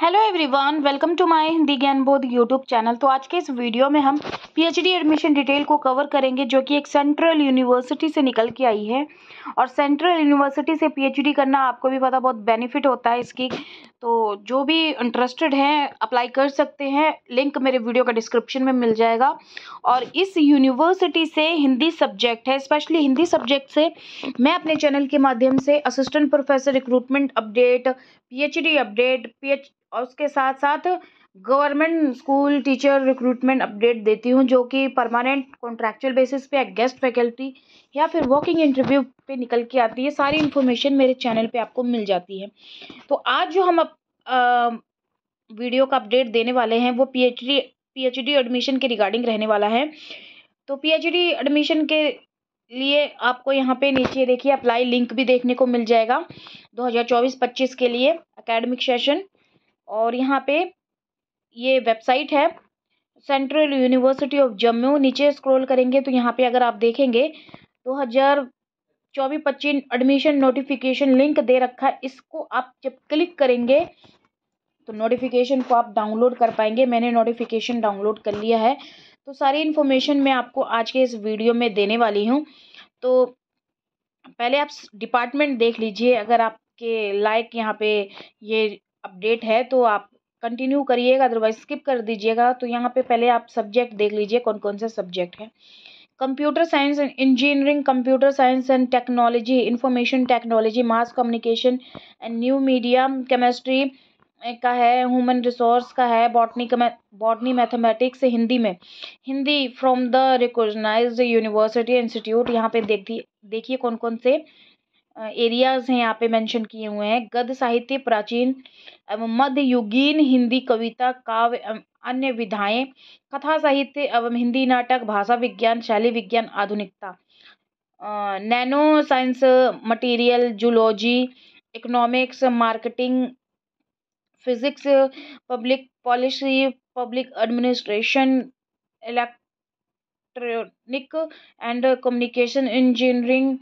hello everyone welcome to my Hindi Gyan Bodh YouTube channel तो आज के इस वीडियो में हम पीएचडी एडमिशन डिटेल को कवर करेंगे जो कि एक सेंट्रल यूनिवर्सिटी से निकल के आई है और सेंट्रल यूनिवर्सिटी से पीएचडी करना आपको भी पता बहुत बेनिफिट होता है इसकी तो जो भी इंटरेस्टेड हैं अप्लाई कर सकते हैं लिंक मेरे वीडियो का डिस्क्रिप्शन में मिल जाएगा और इस यूनिवर्सिटी से हिंदी सब्जेक्ट है स्पेशली हिंदी सब्जेक्ट से मैं अपने चैनल के माध्यम से assistant professor recruitment update PhD update P H उसके साथ साथ government school teacher recruitment update देती हूँ जो कि परमानेंट कॉन्ट्रैक्चुअल बेसिस पे गेस्ट फैकल्टी या फिर वॉकिंग इंटरव्यू पे निकल के आती है सारी इन्फॉर्मेशन मेरे चैनल पे आपको मिल जाती है तो आज जो हम अप, आ, वीडियो का अपडेट देने वाले हैं वो पी एच एडमिशन के रिगार्डिंग रहने वाला है तो पी एडमिशन के लिए आपको यहाँ पे नीचे देखिए अप्लाई लिंक भी देखने को मिल जाएगा 2024-25 के लिए अकेडमिक सेशन और यहाँ पे ये वेबसाइट है सेंट्रल यूनिवर्सिटी ऑफ जम्मू नीचे स्क्रॉल करेंगे तो यहाँ पे अगर आप देखेंगे दो हज़ार चौबीस पच्चीस एडमिशन नोटिफिकेशन लिंक दे रखा है इसको आप जब क्लिक करेंगे तो नोटिफिकेशन को आप डाउनलोड कर पाएंगे मैंने नोटिफिकेशन डाउनलोड कर लिया है तो सारी इन्फॉर्मेशन मैं आपको आज के इस वीडियो में देने वाली हूँ तो पहले आप डिपार्टमेंट देख लीजिए अगर आपके लायक यहाँ पे ये अपडेट है तो आप कंटिन्यू करिएगा अदरवाइज स्किप कर दीजिएगा तो यहाँ पे पहले आप सब्जेक्ट देख लीजिए कौन कौन से सब्जेक्ट हैं computer science and engineering computer science and technology information technology mass communication and new media chemistry का है ह्यूमन रिसोर्स का है बॉटनी बॉटनी मैथमेटिक्स हिंदी में Hindi from the recognise university institute यहाँ पे देखिए देखिए कौन कौन से एरियाज़ हैं यहाँ पे मेंशन किए हुए हैं गद्य साहित्य प्राचीन एवं मध्ययुगीन हिंदी कविता काव्य अन्य विधाएं कथा साहित्य एवं हिंदी नाटक भाषा विज्ञान शैली विज्ञान आधुनिकता nano science material zoology economics marketing physics public policy public administration electronic and communication engineering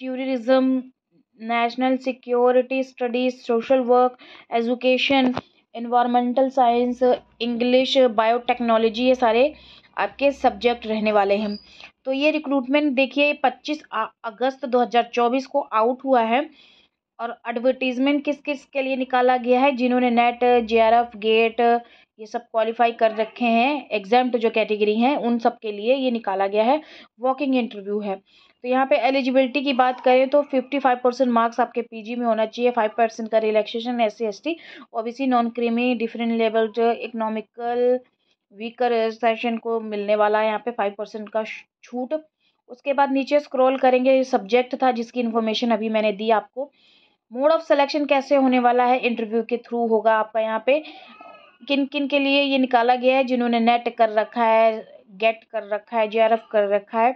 tourism national security studies social work education environmental science English biotechnology ये सारे आपके सब्जेक्ट रहने वाले हैं तो ये रिक्रूटमेंट देखिए 25 अगस्त 2024 को आउट हुआ है और एडवर्टीज़मेंट किस किस के लिए निकाला गया है जिन्होंने नेट जे गेट ये सब क्वालिफ़ाई कर रखे हैं एग्जाम जो कैटेगरी हैं उन सब के लिए ये निकाला गया है वॉकिंग इंटरव्यू है तो यहाँ पे एलिजिबिलिटी की बात करें तो फिफ्टी फाइव परसेंट मार्क्स आपके पीजी में होना चाहिए फाइव परसेंट का relaxation S C S T OBC non creamy different level जो इकनॉमिकल वीकर सेशन को मिलने वाला है यहाँ पे फाइव परसेंट का छूट उसके बाद नीचे स्क्रॉल करेंगे सब्जेक्ट था जिसकी इन्फॉर्मेशन अभी मैंने दी आपको मोड ऑफ सेलेक्शन कैसे होने वाला है इंटरव्यू के थ्रू होगा आपका यहाँ पे किन किन के लिए ये निकाला गया है जिन्होंने नेट कर रखा है गेट कर रखा है जे कर रखा है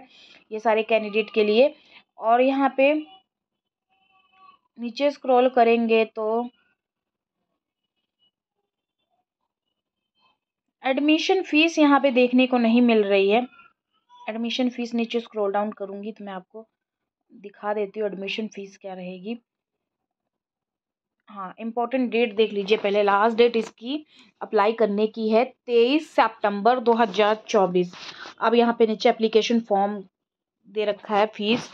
ये सारे कैंडिडेट के लिए और यहाँ पे नीचे स्क्रॉल करेंगे तो एडमिशन फ़ीस यहाँ पे देखने को नहीं मिल रही है एडमिशन फ़ीस नीचे स्क्रॉल डाउन करूँगी तो मैं आपको दिखा देती हूँ एडमिशन फ़ीस क्या रहेगी हाँ इम्पोर्टेंट डेट देख लीजिए पहले लास्ट डेट इसकी अप्लाई करने की है तेईस सितंबर 2024 अब यहाँ पे नीचे एप्लीकेशन फॉर्म दे रखा है फीस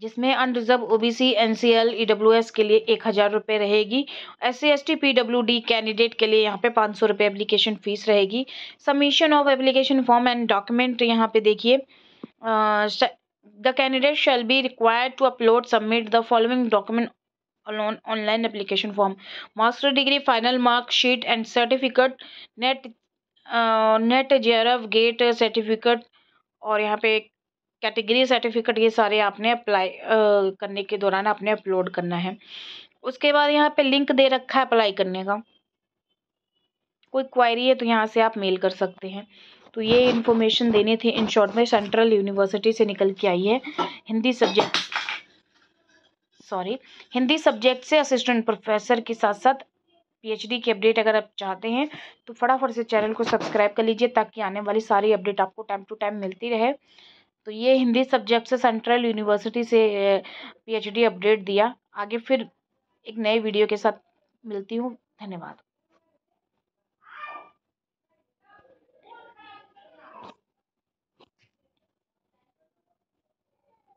जिसमें अनरिजर्व ओबीसी एनसीएल ईडब्ल्यूएस के लिए एक हज़ार रुपये रहेगी S C S T P W D candidate के लिए यहाँ पे पाँच सौ रुपये एप्लीकेशन फ़ीस रहेगी submission of application form and document यहाँ पे देखिए the candidate shall be required to upload submit the following document online application form master degree final marksheet and certificate NET NET J GATE certificate और यहाँ पे category certificate ये सारे आपने apply uh, करने के दौरान आपने अपलोड करना है उसके बाद यहाँ पे लिंक दे रखा है अप्लाई करने का कोई क्वायरी है तो यहाँ से आप मेल कर सकते हैं तो ये इन्फॉर्मेशन देनी थी इन शॉर्ट में सेंट्रल यूनिवर्सिटी से निकल के आई है Hindi subject sorry Hindi subject से असिस्टेंट प्रोफेसर के साथ साथ पीएचडी की अपडेट अगर आप चाहते हैं तो फटाफट से चैनल को सब्सक्राइब कर लीजिए ताकि आने वाली सारी अपडेट आपको टाइम टू टाइम मिलती रहे तो ये हिंदी सब्जेक्ट से सेंट्रल यूनिवर्सिटी से पीएचडी अपडेट दिया आगे फिर एक नए वीडियो के साथ मिलती हूँ धन्यवाद